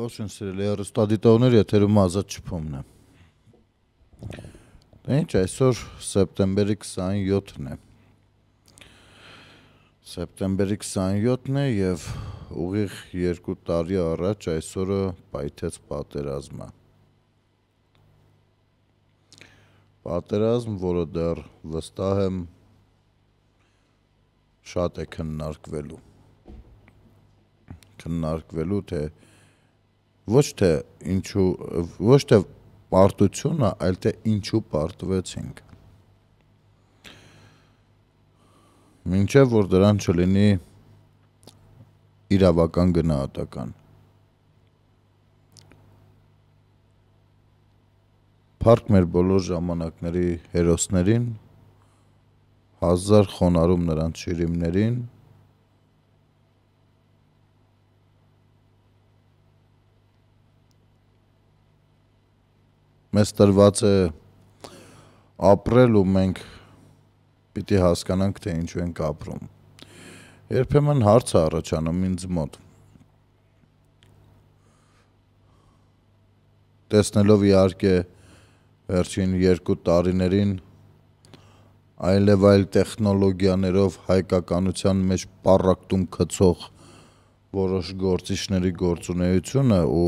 Ողջույն սիրելի հեռուստադիտողներ, եթերում ազատ չփումն է։ Դե ինչ, այսօր սեպտեմբերի 27-ն է։ Սեպտեմբերի 27-ն է եւ ուղիղ 2 տարի առաջ այսօրը պայթեց պատերազմը։ Պատերազմ, որը դեռ վստահ եմ շատ է քննարկվելու։ Քննարկվելու թե դե ոչ թե ինչու ոչ թե պարտությունը, այլ թե ինչու պարտվեցինք։ Մինչև որ դրան չլինի իրավական գնահատական։ Փառք մեր բոլոր ժամանակների հերոսներին, հազար խոնարհում նրանց շիրիմներին, մեզ տրված է ապրել ու մենք պիտի հասկանանք, թե ինչու ենք ապրում։ Երբեմն հարց է առաջանում ինձ մոտ։ Տեսնելով իհարկե վերջին երկու տարիներին այլև այլ տեխնոլոգիաներով հայկականության մեջ պարակտում գցող որոշ գործիչների գործունեությունը ու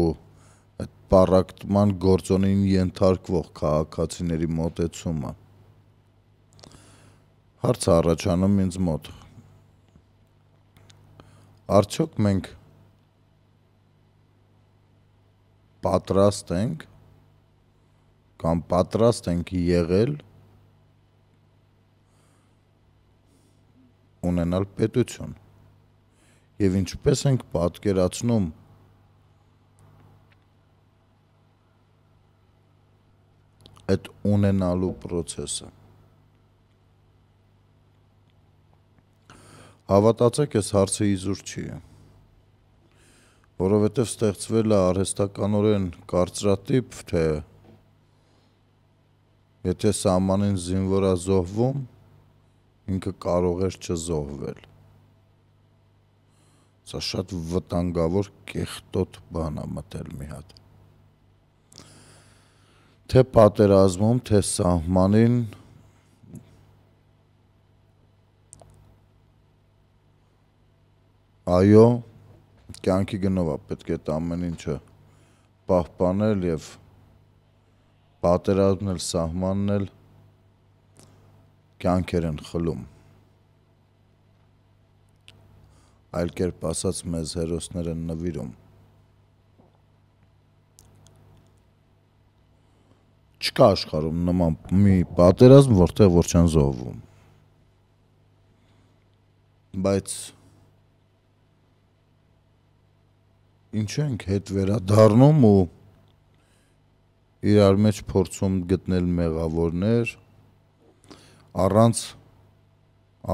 պարակտման գործոնին ենթարկվող քաղաքացիների մոտեցումը։ Հարցը առաջանում ինձ մոտ։ Արդյոք մենք պատրաստ ենք կամ պատրաստ ենք եղել ունենալ պետություն։ Եվ ինչպես ենք պատկերացնում այդ ունենալու process-ը։ Հավատացեք, այս հարցը իզուր չի, որովհետև ստեղծվել է արհեստականորեն կարծրատիպ, թե եթե սահմանին զինվորա զոհվում, ինքը կարող էր չզոհվել։ Սա շատ վտանգավոր կեղտոտ բան է մտել մի հատ թե պատերազմում, թե սահմանին այո, կյանքի գնով է պետք է ամեն ինչը պահպանել եւ պատերազմն էլ սահմանն էլ կյանքեր են խլում։ Այլ կերպ ասած մեզ հերոսներ են նվիրում։ չկա աշխարհում նման մի պատերազմ, որտեղ որ չեն զոհվում։ Բայց ինչ ենք հետ վերադառնում ու իրար մեջ փորձում գտնել մեղավորներ առանց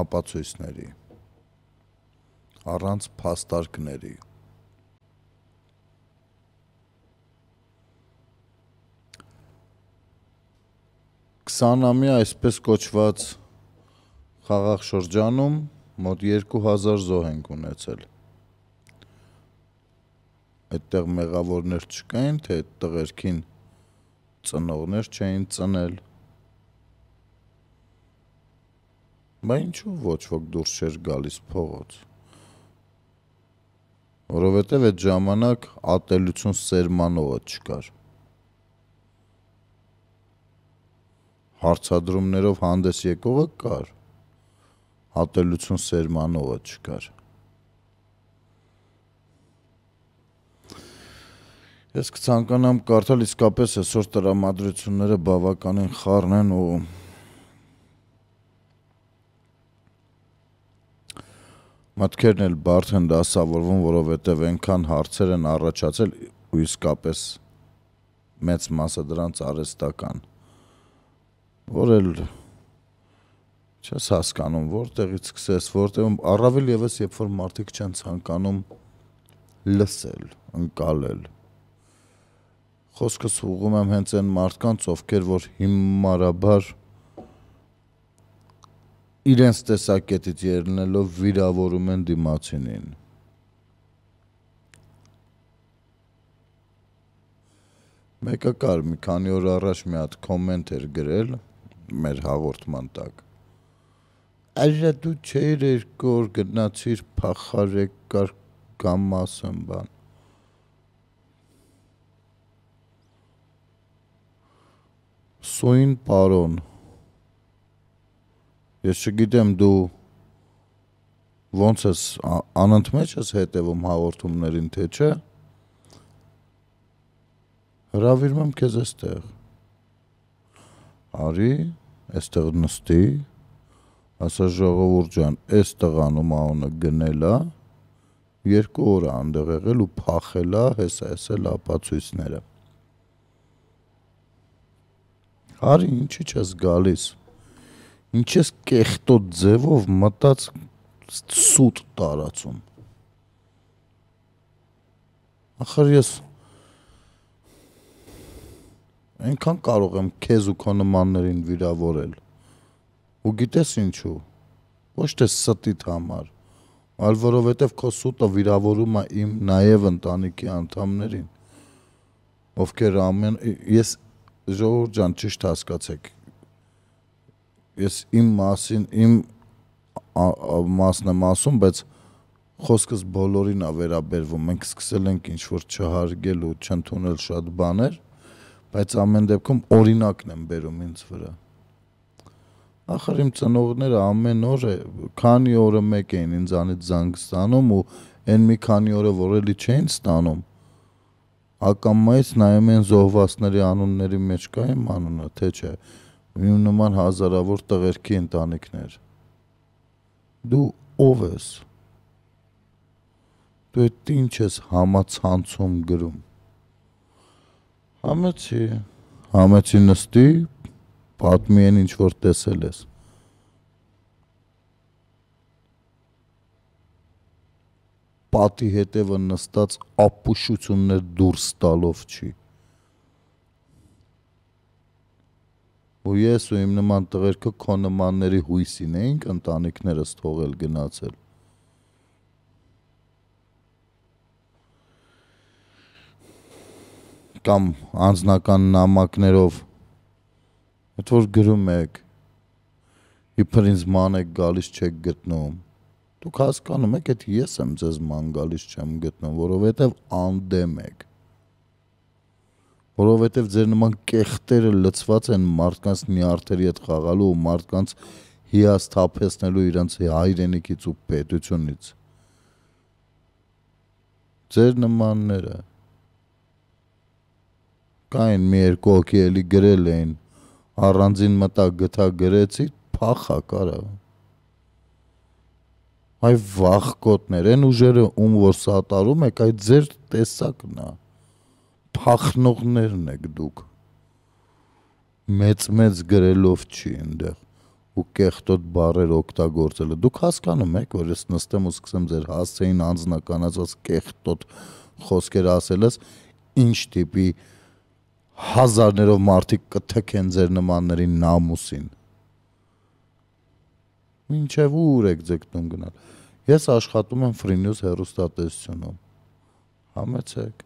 ապացույցների, առանց փաստարկների։ 20-ամյա այսպես կոչված խաղաղ շրջանում մոտ 2000 զոհ ենք ունեցել։ Այդտեղ մեղավորներ չկային, թե այդ տղերքին ծնողներ չէին ծնել։ Բայց ինչու ոչ ոք դուրս չէր գալիս փողոց։ Որովհետև այդ ժամանակ ատելություն սերմանողը չկար։ հարցադրումներով հանդես եկողը կար հատելություն սերմանովը չկար ես կցանկանամ կարդալ իսկապես այսօր տրամադրությունները բավականին խառն են ու մտքերն էլ բարդ են դասավորվում, որովհետև այնքան հարցեր են առաջացել ու իսկապես մեծ մասը դրանց արհեստական որ էլ չես հասկանում որտեղից սկսես, որտեղ առավել եւս երբ որ մարդիկ չեն ցանկանում լսել, ընկալել։ Խոսքս ուղում եմ հենց այն մարդկանց, ովքեր որ հիմարաբար իրենց տեսակետից ելնելով վիրավորում են դիմացինին։ Մեկը կար մի քանի օր առաջ մի հատ կոմենտ էր գրել, մեր հաղորդման տակ։ Այժմ դու չէր երկոր գնացիր փախարեք կար կամ ասեմ բան։ Սույն պարոն։ Ես չգիտեմ դու ոնց ես անընդմեջ ես հետևում հաղորդումներին, թե չէ։ Հրավիրում եմ քեզ այստեղ արի, այստեղ նստի, ասա ժողովուրդ ջան, այս տղան ու մահոնը գնելա, երկու օր անդեղ եղել ու փախելա, հեսա էսել ապացույցները։ Արի, ինչի՞ չես գալիս։ Ինչ ես կեղտոտ ձևով մտած սուտ տարածում։ Ախր ես Այնքան կարող եմ քեզ ու քո նմաններին վիրավորել։ Ու գիտես ինչու։ Ոչ թե ստիտ համար, այլ որովհետև քո սուտը վիրավորում է իմ նաև ընտանիքի անդամներին, ովքեր ամեն ես ժողովուրդ ջան ճիշտ հասկացեք։ Ես իմ մասին, իմ մասն եմ ասում, բայց խոսքս բոլորին ա վերաբերվում։ Մենք սկսել ենք ինչ որ չհարգել ու չընդունել շատ բաներ, բայց ամեն դեպքում օրինակն եմ բերում ինձ վրա։ Ախր իմ ծնողները ամեն օրը քանի օրը մեկ էին ինձանից զանգ ստանում ու այն մի քանի օրը որ էլի չէին ստանում ակամայից նայում են զոհվածների անունների մեջ կա իմ անունը, թե չէ։ Իմ նման հազարավոր տղերքի ընտանիքներ։ Դու ով ես։ Դու այդ ինչ ես համացանցում գրում։ Համեցի։ Համեցի նստի, պատմի են ինչ որ տեսել ես։ Պատի հետևը նստած ապուշություններ դուրս տալով չի։ Ու ես ու իմ նման տղերքը քո նմանների հույսին էինք ընտանիքներս թողել գնացել։ կամ անձնական նամակներով այդ որ գրում եք իբր ինձ ման եք գալիս չեք գտնում դուք հասկանում եք այդ ես եմ ձեզ ման գալիս չեմ գտնում որովհետև անդեմ եք որովհետև ձեր նման կեղտերը լծված են մարդկանց նյարդերի հետ խաղալու ու մարդկանց հիասթափեցնելու իրենց հայրենիքից ու պետությունից ձեր նմանները կային մի երկու հոգի էլի գրել էին առանձին մտակ գտա գրեցի փախա կարա այ վախ կոտներ են ուժերը ում որ սատարում եք այդ ձեր տեսակն է փախնողներն եք դուք մեծ-մեծ գրելով չի այնտեղ ու կեղտոտ բարեր օգտագործելը դուք հասկանում եք որ ես նստեմ ու սկսեմ ձեր հասցեին անձնականացած կեղտոտ խոսքեր ասելս ինչ տիպի հազարներով մարդիկ կթքեն ձեր նմանների նամուսին։ Մինչև ուր եք ձգտում գնալ։ Ես աշխատում եմ Free News հեռուստատեսությունում։ Համեցեք։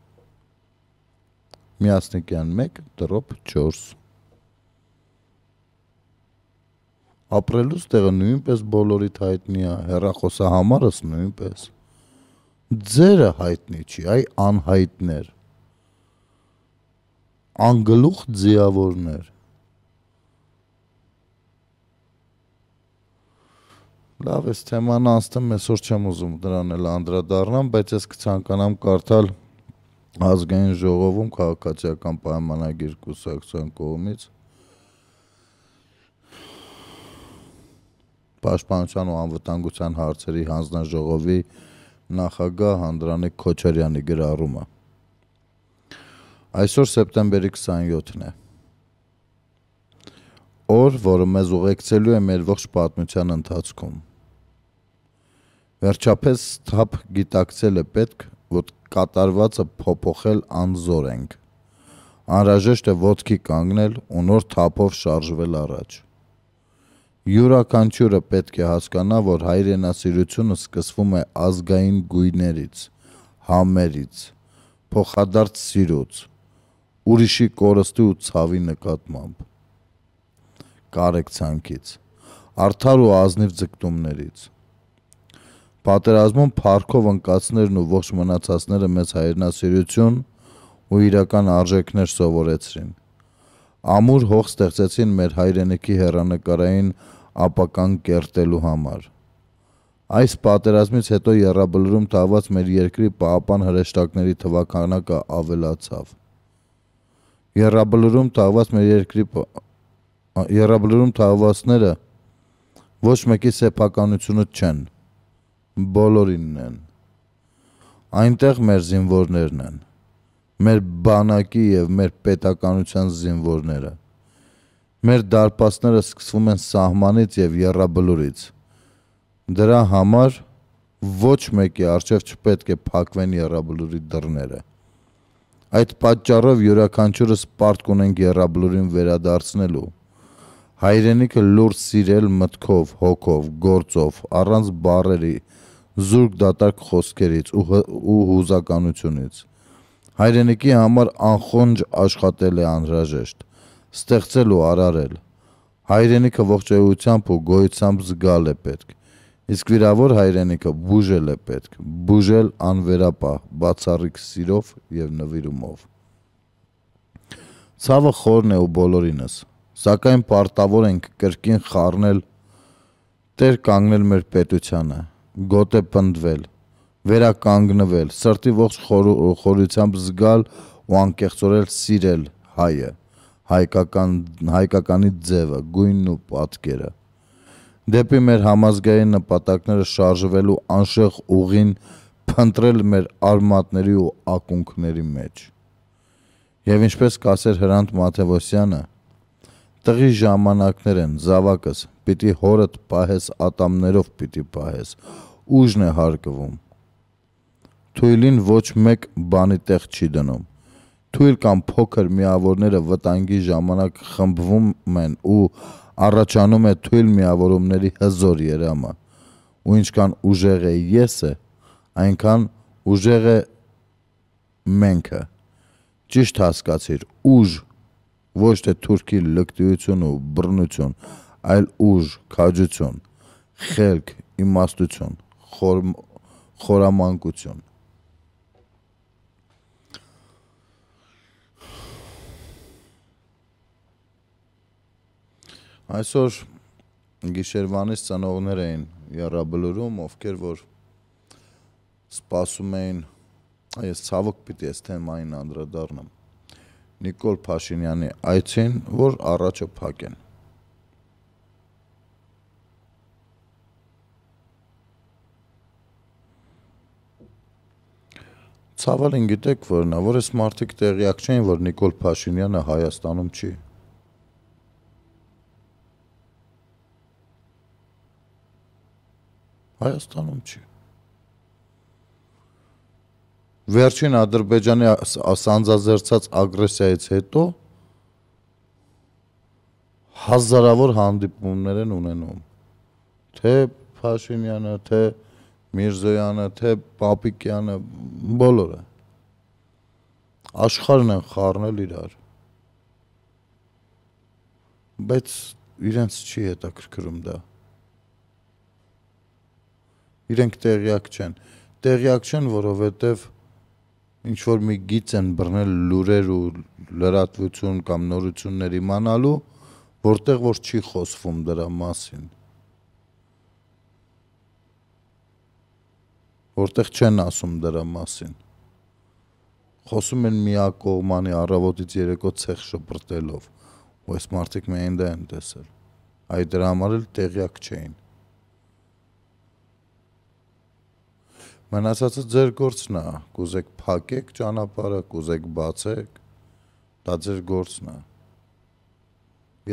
Միասնիկյան 1 դրոպ 4 ապրելուց տեղը նույնպես բոլորիդ հայտնի է, հերախոսահամարս նույնպես։ Ձերը հայտնի չի, այ անհայտներ անգլուխ ձիավորներ։ Լավ, այս թեման անցնեմ, այսօր չեմ ուզում դրան էլ անդրադառնամ, բայց ես կցանկանամ կարդալ ազգային ժողովում քաղաքացիական պայմանագիր կուսակցության կողմից պաշտպանության ու անվտանգության հարցերի հանձնաժողովի նախագահ Անդրանիկ Քոչարյանի գրառումը։ Այսօր սեպտեմբերի 27-ն է։ Օր, որը մեզ ուղեկցելու է մեր ողջ պատմության ընթացքում։ Վերջապես թափ գիտակցել է պետք, որ կատարվածը փոփոխել անզոր ենք։ Անհրաժեշտ է ոդքի կանգնել ու նոր թափով շարժվել առաջ։ Յուրաքանչյուրը պետք է հասկանա, որ հայրենասիրությունը սկսվում է ազգային գույներից, համերից, փոխադարձ սիրուց, ուրիշի կորստի ու ցավի նկատմամբ կարեկցանքից արդար ու ազնիվ ձգտումներից պատերազմում փառքով ընկածներն ու ողջ մնացածները մեզ հայրենասիրություն ու իրական արժեքներ սովորեցրին ամուր հող ստեղծեցին մեր հայրենիքի հերանեկարային ապական կերտելու համար Այս պատերազմից հետո երրաբլրում թաղված մեր երկրի պահապան հրեշտակների թվականակը ավելացավ։ Եռաբլուրում թաղված մեր երկրի եռաբլուրում թաղվածները ոչ մեկի սեփականությունը չեն։ Բոլորինն են։ Այնտեղ մեր զինվորներն են։ Մեր բանակի եւ մեր պետականության զինվորները։ Մեր դարպասները սկսվում են սահմանից եւ եռաբլուրից։ Դրա համար ոչ մեկի արժեվ չպետք է փակվեն եռաբլուրի դռները։ Այդ պատճառով յուրաքանչյուրս պարտք ունենք երաբլուրին վերադարձնելու։ Հայրենիքը լուրջ սիրել մտքով, հոգով, գործով, առանց բարերի, զուրկ դատարկ խոսքերից ու, ու հուզականությունից։ Հայրենիքի համար անխոնջ աշխատել է անհրաժեշտ, ստեղծել ու արարել։ Հայրենիքը ողջայությամբ ու գոյությամբ զգալ է պետք։ Իսկ վիրավոր հայրենիքը բուժել է պետք, բուժել անվերապահ, բացառիկ սիրով եւ նվիրումով։ Ցավը խորն է ու բոլորինս, սակայն պարտավոր ենք կրկին խառնել տեր կանգնել մեր պետությանը, գոտե պնդվել, վերականգնվել, սրտի ողջ խորու, խորությամբ զգալ ու անկեղծորեն սիրել հայը, հայկական հայկականի ձևը, գույնն ու պատկերը դեպի մեր համազգային նպատակները շարժվելու անշեղ ուղին փնտրել մեր արմատների ու ակունքների մեջ։ Եվ ինչպես կասեր Հրանտ Մաթևոսյանը, տղի ժամանակներ են, զավակս, պիտի հորդ պահես ատամներով պիտի պահես, ուժն է հարկվում։ Թույլին ոչ մեկ բանի տեղ չի դնում։ Թույլ կամ փոքր միավորները վտանգի ժամանակ խմբվում են ու առաջանում է թույլ միավորումների հզոր երամը, ու ինչքան ուժեղ է եսը, այնքան ուժեղ է մենքը։ Ճիշտ հասկացիր, ուժ ոչ թե թուրքի լկտիություն ու բռնություն, այլ ուժ, քաջություն, խելք, իմաստություն, խոր, խորամանկություն։ Այսօր գիշերվանից ծնողներ էին Եռաբլուրում, ովքեր որ սպասում էին, ես ցավոք պիտի այս թեմային անդրադառնամ։ Նիկոլ Փաշինյանի այցին, որ առաջը փակեն։ Ցավալին գիտեք, որ նա, որ այս մարդիկ տեղյակ չէին, որ Նիկոլ Փաշինյանը Հայաստանում չի։ Հայաստանում չի։ Վերջին Ադրբեջանի սանձազերծած ագրեսիայից հետո հազարավոր հանդիպումներ են ունենում։ Թե Փաշինյանը, թե Միրզոյանը, թե Պապիկյանը, բոլորը աշխարհն են խառնել իրար։ Բայց իրենց չի հետաքրքրում դա իրենք տեղյակ չեն։ Տեղյակ չեն, որովհետև ինչ որ մի գից են բռնել լուրեր ու լրատվություն կամ նորություններ իմանալու, որտեղ որ չի խոսվում դրա մասին։ Որտեղ չեն ասում դրա մասին։ Խոսում են միակողմանի առավոտից երեկո ցեղ շփրտելով։ Ու այս մարդիկ միայն դա են տեսել։ Այդ դրա համար էլ տեղյակ չէին։ Մնացածը ձեր գործն է, կուզեք փակեք ճանապարհը, կուզեք բացեք, դա ձեր գործն է։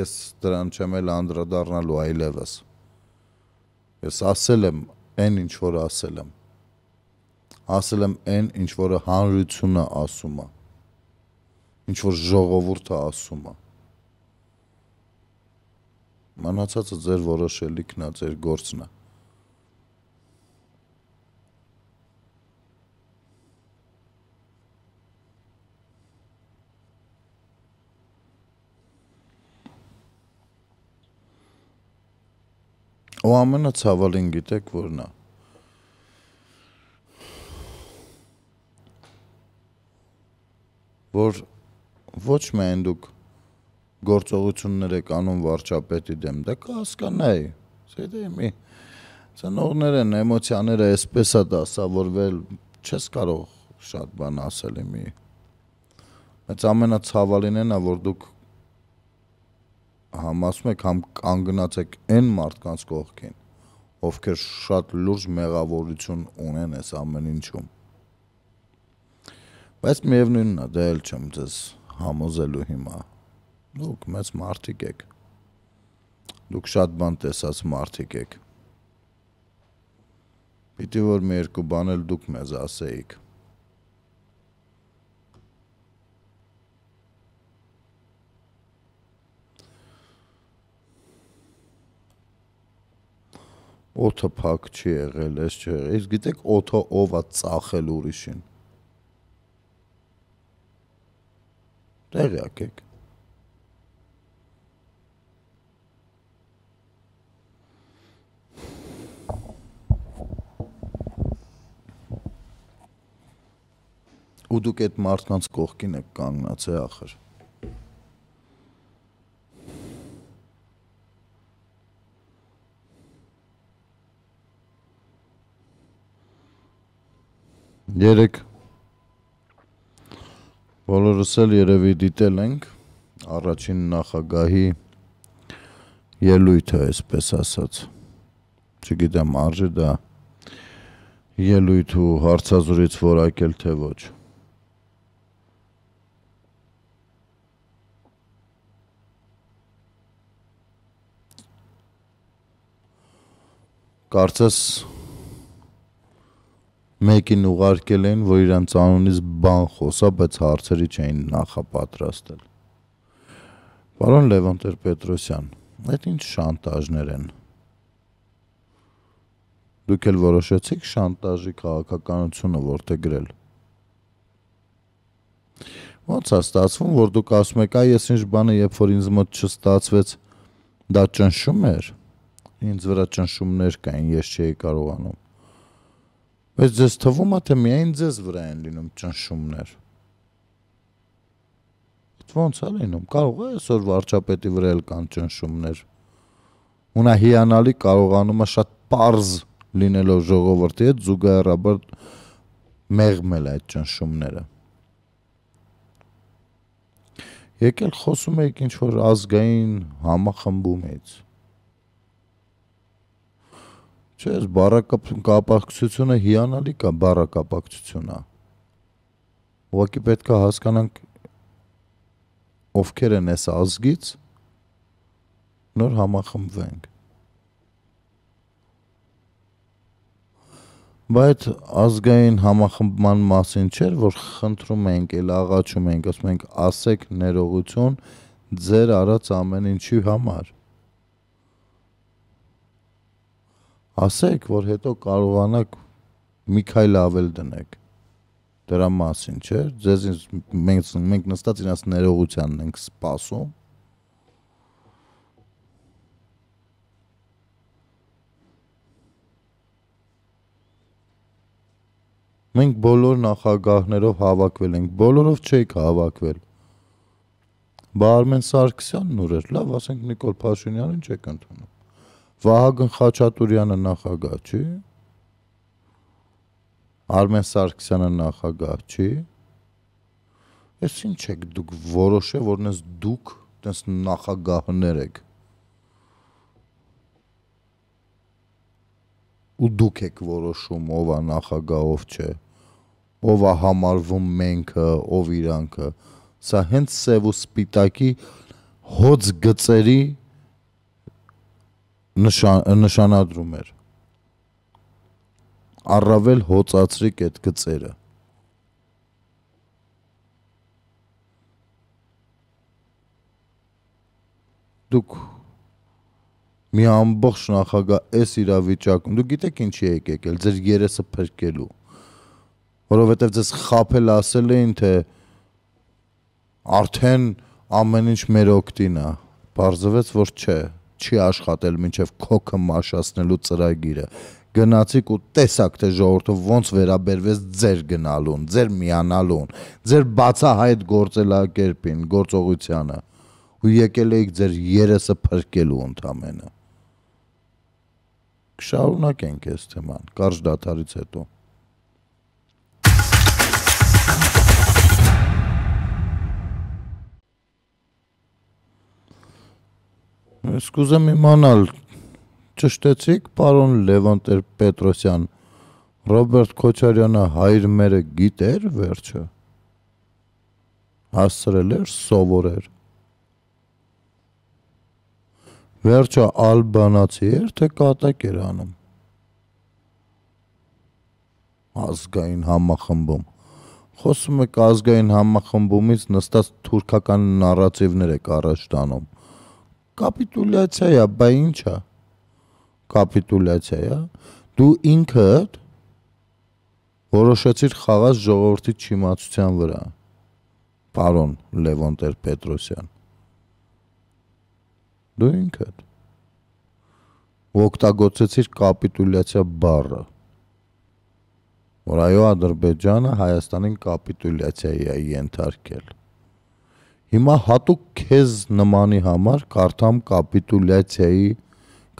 Ես դրան չեմ էլ անդրադառնալու այլևս։ Ես ասել եմ այն ինչ որ ասել եմ։ Ասել եմ այն ինչ որը հանրությունը ասում է։ Ինչ որ ժողովուրդը ասում է։ Մնացածը ձեր որոշելիքն է, ձեր գործն է։ Ու ամենացավալին գիտեք որն է։ Որ ոչ միայն դուք գործողություններ եք անում վարչապետի դեմ, դա կհասկանայի։ Սա մի ցանողներ են, էմոցիաները էսպես է դասավորվել, չես կարող շատ բան ասել իմի։ Բայց ամենացավալին են, որ դուք համասում եք համ կանգնած եք այն մարդկանց կողքին, ովքեր շատ լուրջ մեղավորություն ունեն այս ամեն ինչում։ Բայց միևնույնն է, դա դե էլ չեմ ձեզ համոզելու հիմա։ Դուք մեծ մարդիկ եք։ Դուք շատ բան տեսած մարդիկ եք։ Պիտի որ մի երկու բան էլ դուք մեզ ասեիք։ օթը փակ չի եղել, էս չի եղել։ Իսկ գիտեք օթը ով է ծախել ուրիշին։ Տեղյակ եք։ ու դուք այդ մարդկանց կողքին եք կանգնած է ախր։ 3 Բոլորս էլ երևի դիտել ենք առաջին նախագահի ելույթը, այսպես ասած։ Չգիտեմ, արժե դա ելույթ ու հարցազրույց որակել թե ոչ։ Կարծես մեկին ուղարկել էին, որ իրանց անունից բան խոսա, բայց հարցերի չէին նախապատրաստել։ Պարոն Լևոն Տեր-Պետրոսյան, այդ ինչ շանտաժներ են։ Դուք էլ որոշեցիք շանտաժի քաղաքականությունը որտե գրել։ Ոնց է ստացվում, որ դուք ասում եք, այ ես ինչ բանը, երբ որ ինձ մոտ չստացվեց, դա ճնշում էր։ Ինձ վրա ճնշումներ կային, ես չէի կարողանում Բայց ձեզ թվում է, թե միայն ձեզ վրա են լինում ճնշումներ։ Ոնց է լինում։ Կարող է այսօր վարչապետի վրա էլ կան ճնշումներ։ Ունա հիանալի կարողանում է շատ པարզ լինելով ժողովրդի հետ զուգահեռաբար մեղմել այդ ճնշումները։ Եկել խոսում եք ինչ որ ազգային համախմբումից։ Չէ, ես բառակապակցությունը հիանալի կա բառակապակցությունը։ Ուղղակի պետք է հասկանանք ովքեր են այս ազգից նոր համախմբվենք։ Բայց ազգային համախմբման մասին չէր, որ խնդրում ենք, էլ աղաչում ենք, ասում ենք, ասեք ներողություն ձեր արած ամեն ինչի համար։ ասեք, որ հետո կարողանաք մի քայլ ավել դնեք դրա մասին, չէ՞։ Ձեզ մենք մենք նստած իրաց ներողությանն ենք սպասում։ Մենք բոլոր նախագահներով հավաքվել ենք, բոլորով չեք հավաքվել։ Բարմեն Սարգսյանն ուր էր, լավ, ասենք Նիկոլ Փաշինյանին չեք ընդունում։ Վահագն Խաչատուրյանը նախագահ չի։ Արմեն Սարգսյանը նախագահ չի։ Էս ինչ եք դուք որոշե, որ նես դուք տես նախագահներ եք։ Ու դուք եք որոշում ով է նախագահ, ով չէ։ Ով է համարվում մենքը, ով իրանքը։ Սա հենց սև ու սպիտակի հոց գծերի նշան, նշանադրում էր առավել հոծացրիկ այդ գծերը դուք մի ամբողջ նախագահ այս իրավիճակում դու գիտեք ինչի եք եկել ձեր երեսը փրկելու որովհետև ձեզ խაფել ասել էին թե արդեն ամեն ինչ մեր օկտին է բարձվեց որ չէ չի աշխատել մինչև քոքը մաշացնելու ծրագիրը։ Գնացիք ու տեսակ թե ժողովուրդը ոնց վերաբերվեց ձեր գնալուն, ձեր միանալուն, ձեր բացահայտ գործելակերպին, գործողությանը։ Ու եկել էիք ձեր երեսը փրկելու ընդամենը։ Կշարունակենք այս թեման, կարճ դաթարից հետո։ Ես կուզեմ իմանալ ճշտեցիք պարոն Լևոն Պետրոսյան Ռոբերտ Քոչարյանը հայր մերը գիտեր վերջը հասցրել էր սովորեր Վերջը ալբանացի էր թե կատակ էր անում ազգային համախմբում խոսում եք ազգային համախմբումից նստած թուրքական նարատիվներ եք առաջ տանում կապիտուլյացիա է, բա ի՞նչ է։ Կապիտուլյացիա է։ Դու ինքդ որոշեցիր խաղաս ժողովրդի չիմացության վրա։ Պարոն Լևոն Տեր-Պետրոսյան։ Դու ինքդ օգտագործեցիր կապիտուլյացիա բառը որ այո Ադրբեջանը Հայաստանին կապիտուլյացիայի է ենթարկել Հիմա հատուկ քեզ նմանի համար կարդամ կապիտուլյացիայի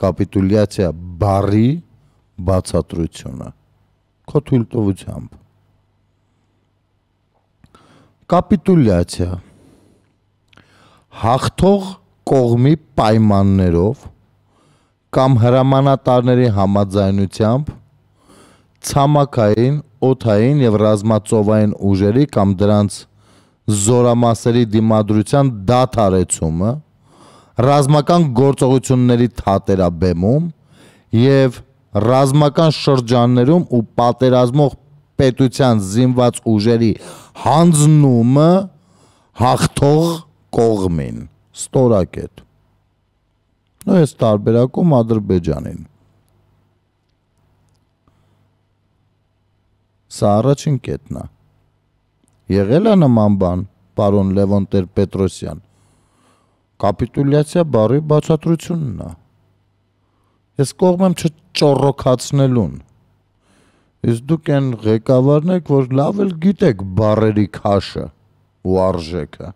կապիտուլյացիա բարի բացատրությունը քո թույլտվությամբ կապիտուլյացիա հաղթող կողմի պայմաններով կամ հրամանատարների համաձայնությամբ ցամաքային, օթային եւ ռազմածովային ուժերի կամ դրանց զորամասերի դիմադրության դադարեցումը, ռազմական գործողությունների թատերաբեմում եւ ռազմական շրջաններում ու պատերազմող պետության զինված ուժերի հանձնումը հաղթող կողմին։ Ստորակ է։ Նո այս տարբերակում Ադրբեջանին։ Սա առաջին կետն է։ Եղել է նման բան, պարոն Լևոն Տեր-Պետրոսյան։ Կապիտուլյացիա բարի բացատրությունն է։ Ես կողմ եմ չճորոքացնելուն։ Իսկ դուք այն ղեկավարն եք, որ լավ էլ գիտեք բարերի քաշը ու արժեքը։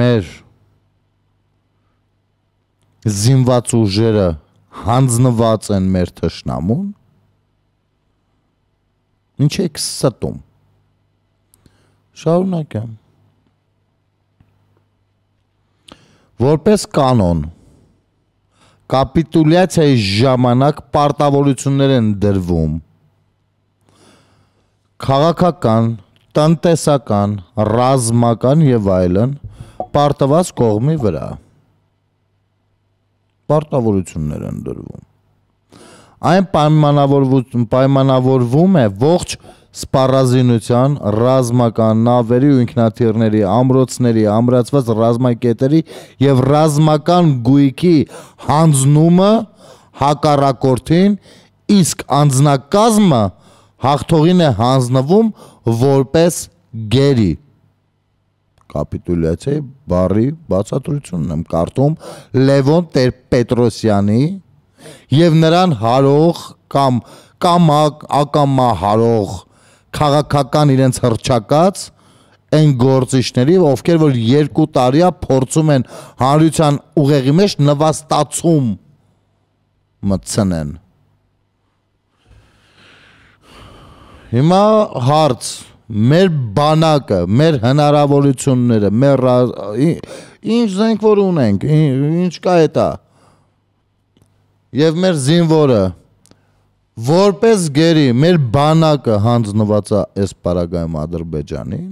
Մեր զինված ուժերը հանձնված են մեր թշնամուն Ինչ եք ստում։ Շարունակեմ։ Որպես կանոն կապիտուլյացիայի ժամանակ պարտավորություններ են դրվում քաղաքական, տնտեսական, ռազմական եւ այլն պարտված կողմի վրա։ Պարտավորություններ են դրվում Այն պայմանավորվում պայմանավորվում է ողջ սպառազինության, ռազմական նավերի ու ինքնաթիռների, ամրոցների, ամրացված ռազմակետերի եւ ռազմական գույքի հանձնումը հակառակորդին, իսկ անձնակազմը հաղթողին է հանձնվում որպես գերի կապիտուլյացիայի բարի բացատրությունն եմ կարդում Լևոն Տեր-Պետրոսյանի եւ նրան հարող կամ կամ ակամա հարող քաղաքական իրենց հրճակած այն գործիչների, ովքեր որ 2 տարիա փորձում են հանրության ուղեղի մեջ նվաստացում մտցնեն։ Հիմա հարց մեր բանակը, մեր հնարավորությունները, մեր ինչ զենք որ ունենք, ինչ կա էտա։ ա, եւ մեր զինվորը որպես գերի մեր բանակը հանձնված է այս պարագայում Ադրբեջանին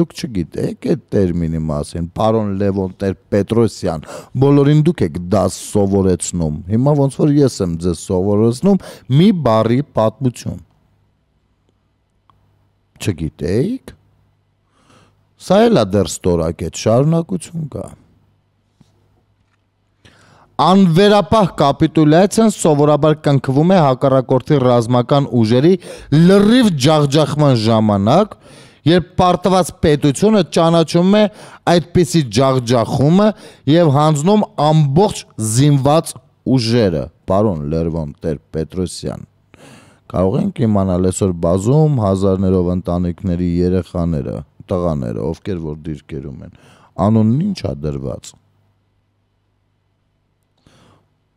դուք չգիտեք այդ տերմինի մասին պարոն Լևոն Տեր Պետրոսյան բոլորին դուք եք դաս սովորեցնում հիմա ոնց որ ես եմ ձեզ սովորեցնում մի բարի պատմություն չգիտեիք սա էլ է դեռ ստորակ այդ շարունակություն կա Անվերապահ կապիտուլյացիան սովորաբար կնքվում է հակառակորդի ռազմական ուժերի լրիվ ջախջախման ժամանակ, երբ պարտված պետությունը ճանաչում է այդպիսի ջախջախումը եւ հանձնում ամբողջ զինված ուժերը։ Պարոն Լերվոն Տեր-Պետրոսյան։ Կարող ենք իմանալ այսօր բազում հազարներով ընտանիքների երեխաները, տղաները, ովքեր որ դիրքերում են, անունն ի՞նչ է դրված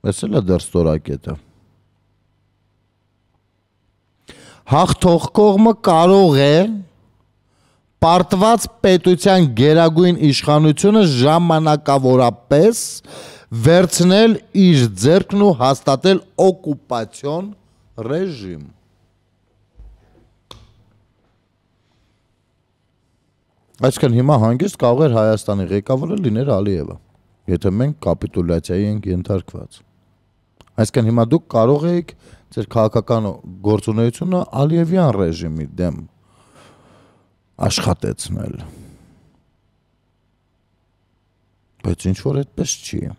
Այս էլ է դեռ ստորակետը։ Հաղթող կողմը կարող է պարտված պետության գերագույն իշխանությունը ժամանակավորապես վերցնել իր ձեռքն ու հաստատել օկուպացիոն ռեժիմ։ Այսինքն հիմա հանգիստ կարող էր Հայաստանի ղեկավարը լինել Ալիևը, եթե մենք կապիտուլյացիայի ենք ենթարկված։ են Այսինքն հիմա դուք կարող եք ձեր քաղաքական գործունեությունը Ալիևյան ռեժիմի դեմ աշխատեցնել։ Բայց ինչ որ այդպես չի։ Ա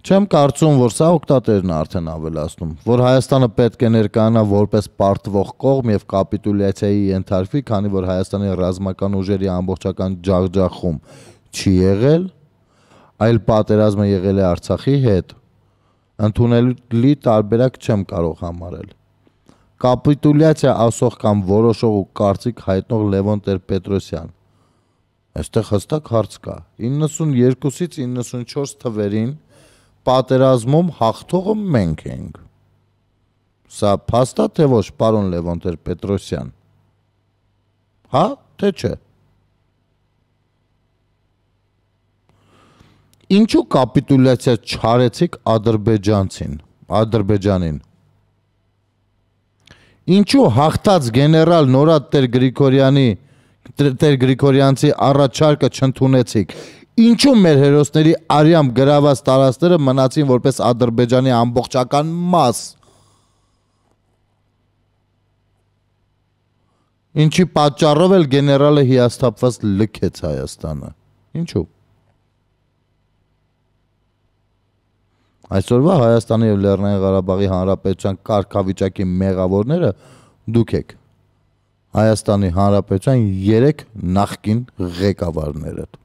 Չեմ կարծում, որ սա օկտատերն արդեն ավելացնում, որ Հայաստանը պետք է ներկայանա որպես պարտվող կողմ եւ կապիտուլյացիայի ենթարկվի, քանի որ Հայաստանի ռազմական ուժերի ամբողջական ջախջախում չի եղել, այլ պատերազմը եղել է Արցախի հետ։ Ընթունելի տարբերակ չեմ կարող համարել։ Կապիտուլյացիա ասող կամ որոշող ու կարծիք հայտնող Լևոն Տեր-Պետրոսյան Այստեղ հստակ հարց կա։ 92-ից 94 թվերին 94 պատերազմում հաղթողը մենք ենք։ Սա փաստա թե ոչ, պարոն Լևոն Տեր-Պետրոսյան։ Հա, թե չէ։ Ինչու կապիտուլյացիա չարեցիք ադրբեջանցին, ադրբեջանին։ Ինչու հաղթած գեներալ Նորադ Տեր Գրիգորյանի Տեր Գրիգորյանցի առաջարկը չընդունեցիք։ Ինչու մեր հերոսների արյամ գրաված տարածները մնացին որպես Ադրբեջանի ամբողջական մաս։ Ինչի պատճառով էլ գեներալը հիասթափված լքեց Հայաստանը։ Ինչու։ Այսօրվա Հայաստանի եւ Լեռնային Ղարաբաղի Հանրապետության կարգավիճակի մեղավորները դուք եք։ Հայաստանի Հանրապետության 3 նախկին ղեկավարներդ։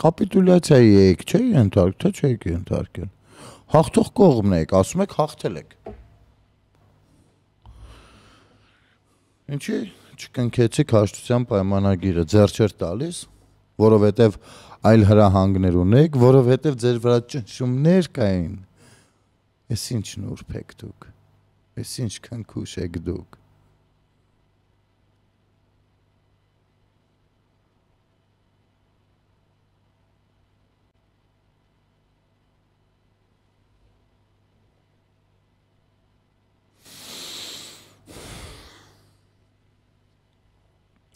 կապիտուլյացիայի եք, չէ՞ ընդարգ, թե չեք ընդարգել։ Հաղթող կողմն եք, ասում եք հաղթել եք։ Ինչի՞ չկնքեցիք հաշտության պայմանագիրը, ձեռ չեր տալիս, որովհետև այլ հրահանգներ ունեք, որովհետև ձեր վրա ճնշումներ կային։ Էս ինչ նուրբ եք դուք։ Էս ինչ քնքուշ եք դուք։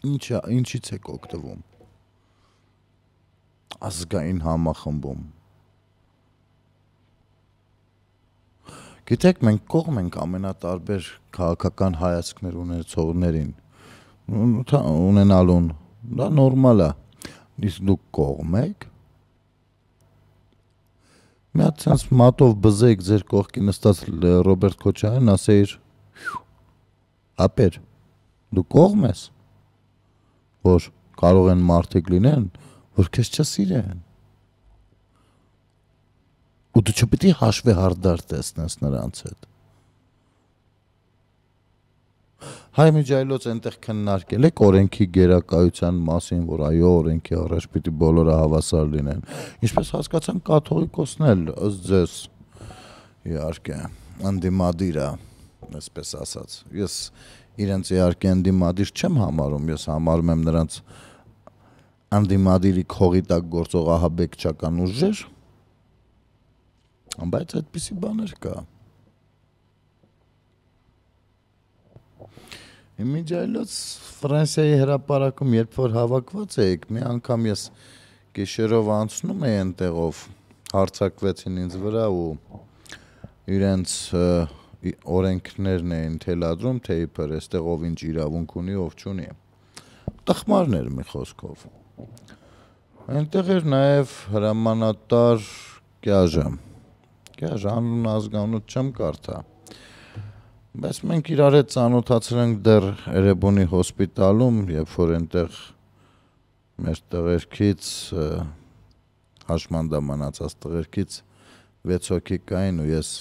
Ինչա, ինչից եք օգտվում։ Ազգային համախմբում։ Գիտեք, մենք կողմ ենք ամենատարբեր քաղաքական հայացքներ ունեցողներին ունենալուն։ Դա նորմալ է։ Իսկ դուք կողմ եք։ Մի հատ sense մատով բզեք ձեր կողքի նստած Ռոբերտ Քոչարյանն ասեիր. Ապեր, դու կողմ ես որ կարող են մարդիկ լինեն, որ քեզ չսիրեն։ Ու դու չպիտի հաշվի հարդար տեսնես նրանց հետ։ Հայ միջայլոց այնտեղ քննարկել եք օրենքի գերակայության մասին, որ այո, օրենքի առաջ պիտի բոլորը հավասար լինեն։ Ինչպես հասկացան կաթողիկոսն էլ ըստ ձեզ իհարկե անդիմադիր է, այսպես ասած։ Ես իրենց իհարկե ընդդիմադիր չեմ համարում, ես համարում եմ նրանց ընդդիմադիրի քողի տակ գործող ահաբեկչական ուժեր, բայց այդպիսի բաներ կա։ Իմիջայլոց Ֆրանսիայի հրապարակում երբ որ հավաքված էիք, մի անգամ ես գիշերով անցնում էի այնտեղով, հարցակվեցին ինձ վրա ու իրենց և, օրենքներն էին թելադրում, թե իբր այստեղ ով ինչ իրավունք ունի, ով չունի։ Տխմարներ մի խոսքով։ Այնտեղ էր նաև հրամանատար Կյաժը։ Կյաժը անուն ազգանուց չեմ կարդա։ Բայց մենք իրար հետ ծանոթացել ենք դեռ Էրեբունի հոսպիտալում, երբ որ այնտեղ մեր տղերքից հաշմանդամանացած տղերքից 6 հոգի կային ու ես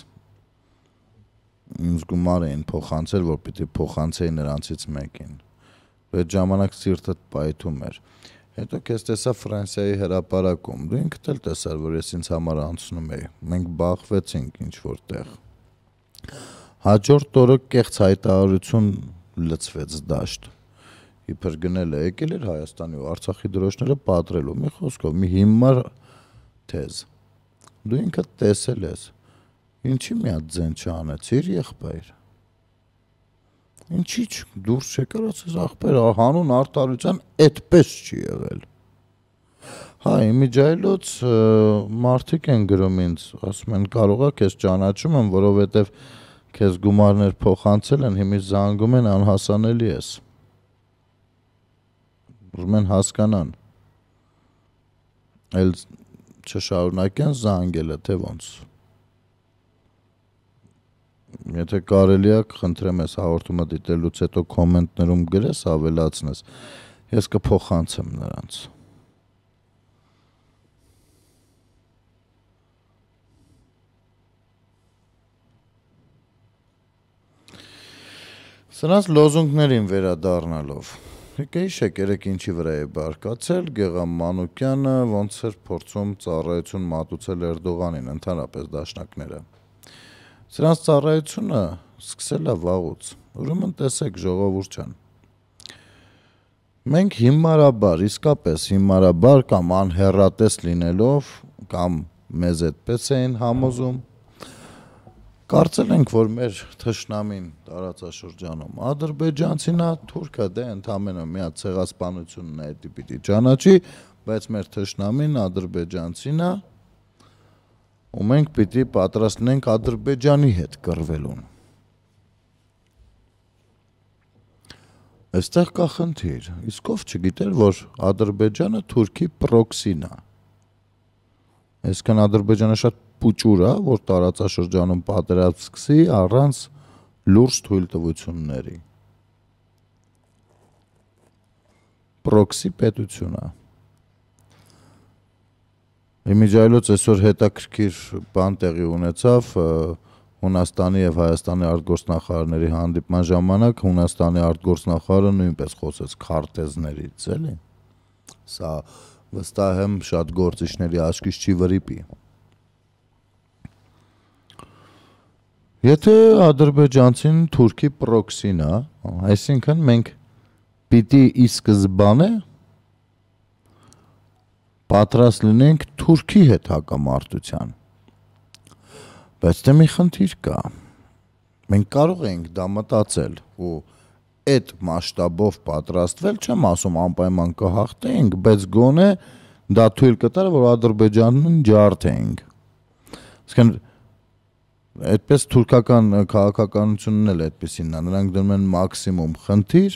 ինձ գումար էին փոխանցել, որ պիտի փոխանցեի նրանցից մեկին։ Այդ ժամանակ սիրտը պայթում էր։ Հետո քեզ տեսա Ֆրանսիայի հրապարակում։ Դու ինքդ էլ տեսար, որ ես ինձ համար անցնում էի։ Մենք բախվեցինք ինչ որտեղ։ Հաջորդ օրը կեղծ հայտարարություն լցվեց դաշտ։ Իբր գնել է եկել էր Հայաստանի ու Արցախի դրոշները պատրելու։ Մի խոսքով, մի հիմար թեզ։ Դու ինքդ տեսել ես։ ես Ինչի՞ մի հատ ձեն չանեցիր եղբայր։ Ինչի՞ դուրս չեկարած ես ախպեր, հանուն արտարության այդպես չի եղել։ Հա, իմիջայլոց մարդիկ են գրում ինձ, ասում են կարող է քեզ ճանաչում եմ, որովհետև քեզ գումարներ փոխանցել են, հիմա զանգում են անհասանելի ես։ Ուզում են հասկանան։ Էլ չշարունակեն զանգելը, թե ոնց։ Եթե կարելի է, խնդրեմ ես հաղորդումը դիտելուց հետո կոմենտներում գրես, ավելացնես։ Ես կփոխանցեմ նրանց։ Սրանց լոզունգներին վերադառնալով։ Եկեք հիշեք, երեք ինչի վրա է բարկացել Գեգամ Մանուկյանը, ոնց էր փորձում ծառայություն մատուցել Էրդողանին, ընդհանրապես դաշնակները։ Սրանց ծառայությունը սկսել է վաղուց։ Ուրեմն տեսեք ժողովուրդ ջան։ Մենք հիմարաբար, իսկապես հիմարաբար կամ անհերատես լինելով կամ մեզ այդպես էին համոզում, Կարծել ենք, որ մեր թշնամին տարածաշրջանում ադրբեջանցին է, թուրքը դե ընդամենը մի հատ ցեղասպանությունն է, դա պիտի ճանաչի, բայց մեր թշնամին ադրբեջանցին է, ու մենք պիտի պատրաստենք Ադրբեջանի հետ կռվելուն։ Այստեղ կա խնդիր, իսկ ով չգիտեր, որ Ադրբեջանը Թուրքի պրոքսին է։ Այսքան Ադրբեջանը շատ փուճուր է, որ տարածաշրջանում պատերազմ սկսի առանց լուրջ թույլտվությունների։ Պրոքսի պետություն է։ Իմիջայլոց այսօր հետաքրքիր բան տեղի ունեցավ Հունաստանի եւ Հայաստանի արտգործնախարարների հանդիպման ժամանակ Հունաստանի արտգործնախարարը նույնպես խոսեց քարտեզներից, էլի։ Սա վստահ եմ շատ գործիչների աչքից չի վրիպի։ Եթե ադրբեջանցին թուրքի պրոքսին է, այսինքն մենք պիտի ի սկզբանե պատրաստ լինենք Թուրքի հետ հակամարտության։ Բայց դե մի խնդիր կա։ Մենք կարող ենք դա մտածել ու այդ մասշտաբով պատրաստվել, չեմ ասում անպայման կհաղթենք, բայց գոնե դա թույլ կտար, որ Ադրբեջանին ջարդենք։ Իսկան այդպես թուրքական քաղաքականությունն էլ այդպեսին է։ Նրանք դնում են մաքսիմում խնդիր,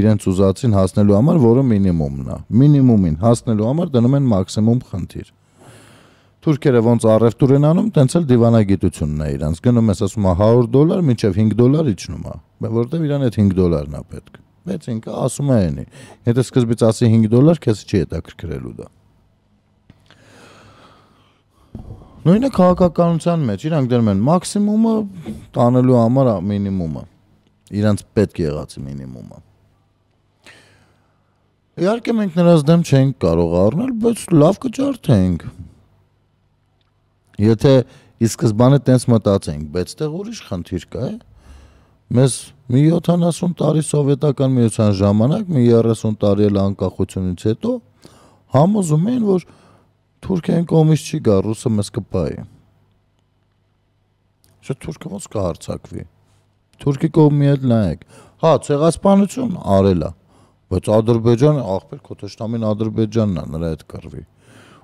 իրենց ուզածին հասնելու համար, որը մինիմումն է։ Մինիմումին հասնելու համար դնում են մաքսիմում խնդիր։ Թուրքերը ոնց առևտուր են անում, տենց էլ դիվանագիտությունն է իրանց։ Գնում ես ասում է 100 «Հա, դոլար, մինչև 5 դոլար իջնում է, որտեղ իրան այդ 5 դոլարն է պետք։ Բայց ինքը ասում է այնի։ Եթե սկզբից ասի 5 դոլար, քեզ չի հետաքրքրելու դա։ Նույնը քաղաքականության մեջ իրանք դերում են մաքսիմումը տանելու համար մինիմումը։ Իրանց պետք է եղած մինիմումը։ Իհարկե մենք նրանց դեմ չենք կարող առնել, բայց լավ կճարթենք։ Եթե ի սկզբանե տենց մտածենք, բայց դեռ ուրիշ խնդիր կա, է։ Մեզ մի 70 տարի սովետական միության ժամանակ, մի 30 տարի էլ անկախությունից հետո համոզում էին, որ Թուրքիան կոմից չի գա, ռուսը մեզ կպայի։ Չէ, թուրքը ոնց կհարցակվի։ Թուրքի կողմի հետ նայեք։ Հա, ցեղասպանություն արելա։ Բայց Ադրբեջանը, ախպեր քո ճշտամին Ադրբեջանն է, նրա հետ կռվի։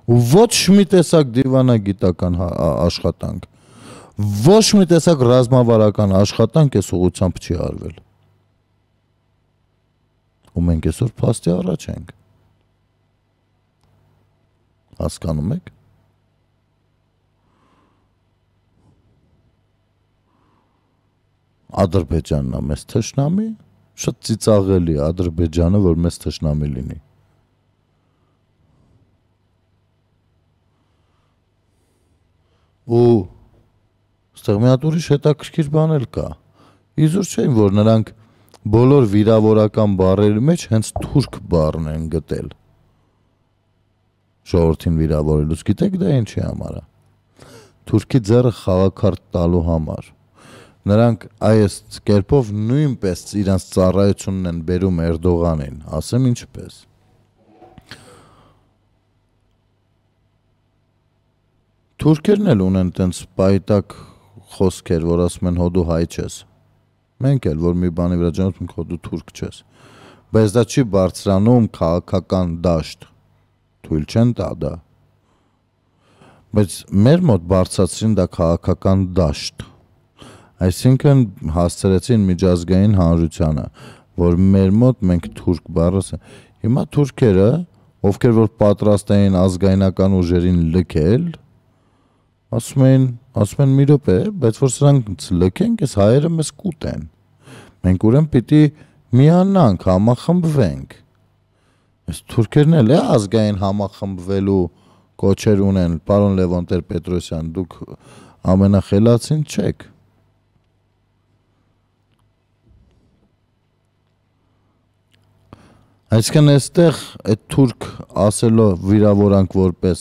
Ու ոչ մի տեսակ դիվանագիտական հա- աշխատանք, ոչ մի տեսակ ռազմավարական աշխատանք այս ուղությամբ չի արվել։ Ու մենք այսօր փաստի առաջ ենք։ Հասկանում եք։ Ադրբեջանն է մեզ թշնամի, Շատ ծիծաղելի Ադրբեջանը, որ մեզ թշնամի լինի։ Ու ստեղ մի հատ ուրիշ հետաքրքիր բան էլ կա։ Իզուր չէին, որ նրանք բոլոր վիրավորական բարերի մեջ հենց թուրք բառն են գտել ժողովրդին վիրավորելուց գիտեք դա ինչի համար է թուրքի ձեռը խաղակարդ տալու համար նրանք այս կերպով նույնպես իրենց ծառայությունն են բերում Էրդողանին, ասեմ ինչպես։ Թուրքերն էլ ունեն տենց պայտակ խոսքեր, որ ասում են հո դու հայ չես։ Մենք էլ որ մի բանի վրա ճանաչում հո դու թուրք չես։ Բայց դա չի բարձրանում քաղաքական դաշտ։ Թույլ չեն տա դա։ Բայց մեր մոտ բարձացրին դա քաղաքական դաշտ։ դա Այսինքն հասցրեցին միջազգային հանրությանը, որ մեր մոտ մենք թուրք բառը, հիմա թուրքերը, ովքեր որ պատրաստ էին ազգայնական ուժերին լքել, ասում են, ասում են մի րոպե, բայց որ սրանք լքենք, այս հայերը մեզ կուտեն։ Մենք ուրեմն պիտի միանանք, համախմբվենք։ Այս թուրքերն էլ է ազգային համախմբվելու կոչեր ունեն, պարոն Լևոն Տեր-Պետրոսյան, դուք ամենախելացին չեք։ Այսինքն այստեղ այդ թուրք ասելով վիրավորանք որպես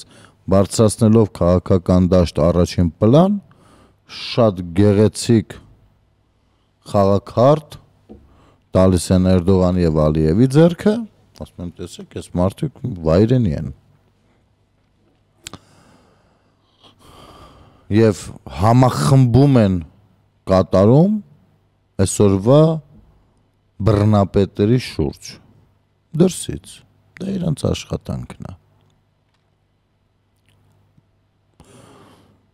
բարձրացնելով քաղաքական դաշտ առաջին պլան, շատ գեղեցիկ խաղակարտ տալիս են Էրդողանի եւ Ալիևի ձեռքը, ասում են տեսեք, այս մարդիկ վայրենի են։ Եվ համախմբում են կատարում այսօրվա բռնապետերի շուրջ դրսից։ Դա իրանց աշխատանքն է։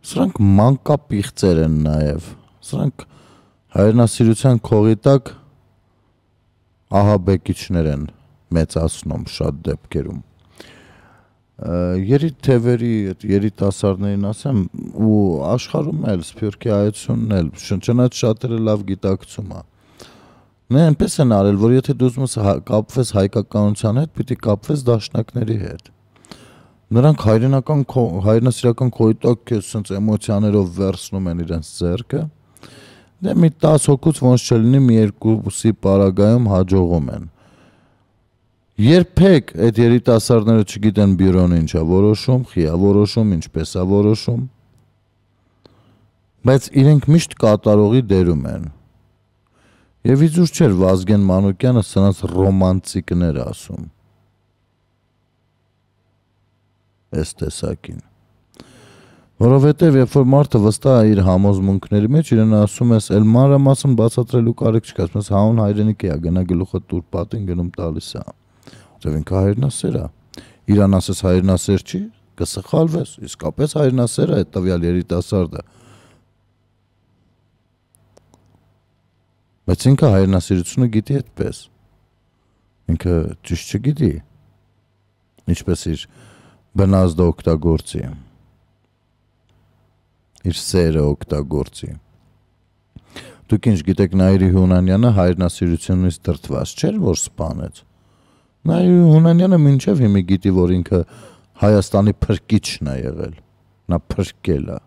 Սրանք մանկապիղծեր են նաև։ Սրանք հայրենասիրության խողիտակ ահաբեկիչներ են մեծացնում շատ դեպքերում։ Երի թևերի երիտասարդներին ասեմ ու աշխարհում էլ սփյուռքի այցունն էլ չնայած շատերը լավ գիտակցում է։ Նա այնպես են արել, որ եթե դու ուզում ես հա, կապվես հայկականության հետ, պիտի կապվես դաշնակների հետ։ Նրանք հայրենական հայրենասիրական կոյտակ քեզ ցենց էմոցիաներով վերցնում են իրենց ձեռքը։ Դե մի 10 հոգուց ոնց չլինի մի երկուսի պարագայում հաջողում են։ Երբեք այդ երիտասարդները չգիտեն բյուրոն ինչա որոշում, խիա որոշում, ինչպես է որոշում։ Բայց իրենք միշտ կատարողի դերում են Եվ իզուր չէր Վազգեն Մանուկյանը սրանց ռոմանտիկներ ասում։ Այս տեսակին։ Որովհետև երբ որ մարդը վստահ է իր համոզմունքների մեջ, իրեն ասում ես, «Էլ մանրամասն բացատրելու կարիք չկա», ասում ես, «Հա, հայրենիք է, գնա գլուխը տուր պատին գնում տալիս է»։ Որտեվ ինքը հայրենասեր է։ Իրան ասես հայրենասեր չի, կսխալվես, իսկապես հայրենասեր է այդ տվյալ երիտասարդը։ Բայց ինքը հայրենասիրությունը գիտի այդպես։ Ինքը ճիշտ չգիտի։ Ինչպես իր բնազդը օգտագործի։ Իր սերը օգտագործի։ Դուք ինչ գիտեք Նաիրի Հունանյանը հայրենասիրությունից դրթված չէր, որ սپانեց։ Նաիրի Հունանյանը մինչև հիմի գիտի, որ ինքը Հայաստանի փրկիչն է եղել։ Նա փրկել է։ եղել,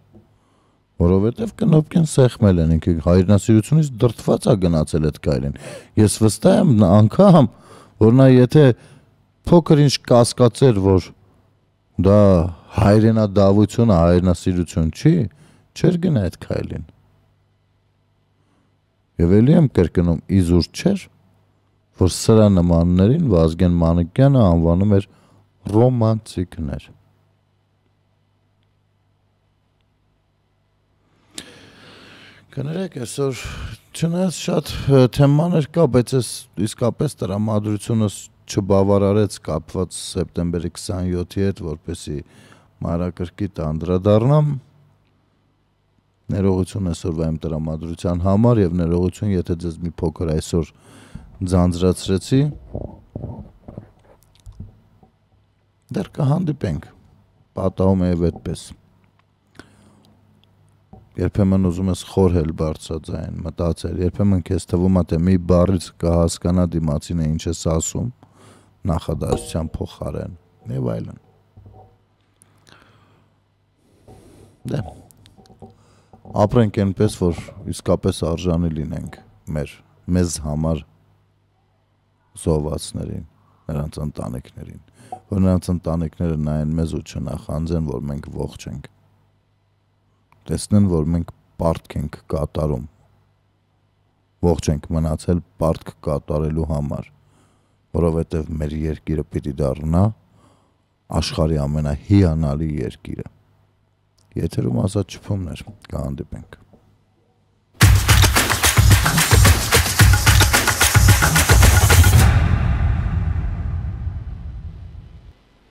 որովհետև կնոպկեն սեղմել են ինքը հայրենասիրությունից դրթված է գնացել այդ գայլին։ Ես վստահ եմ անգամ որ նա եթե փոքր ինչ կասկածեր որ դա հայրենադավություն, հայրենասիրություն չի, չէր գնա այդ քայլին։ Եվ ելի եմ կրկնում, իզուր չէր, որ սրա նմաններին Վազգեն Մանուկյանը անվանում էր ռոմանտիկներ։ Կներեք, այսօր չնայած շատ թեմաներ կա, բայց ես իսկապես տրամադրությունս չբավարարեց կապված սեպտեմբերի 27-ի հետ, որպեսի մարակրկիտ անդրադառնամ։ Ներողություն այսօրվա իմ տրամադրության համար եւ ներողություն, եթե ձեզ մի փոքր այսօր ձանձրացրեցի։ Դեռ կհանդիպենք։ Պատահում է այդպես երբեմն ուզում ես խորհել բարձրաձայն, մտածել, երբեմն քեզ թվում է թե մի բառից կհասկանա դիմացինը ինչ ես ասում նախադասության փոխարեն եւ այլն։ Դե ապրենք այնպես, որ իսկապես արժանի լինենք մեր մեզ համար զոհվածներին, նրանց ընտանիքներին, որ նրանց ընտանիքները նայեն մեզ ու չնախանձեն, որ մենք ողջ ենք տեսնեն, որ մենք պարտք ենք կատարում։ Ողջ ենք մնացել պարտք կատարելու համար, որովհետև մեր երկիրը պիտի դառնա աշխարհի ամենահիանալի երկիրը։ Եթերում ազատ չփումներ, կհանդիպենք։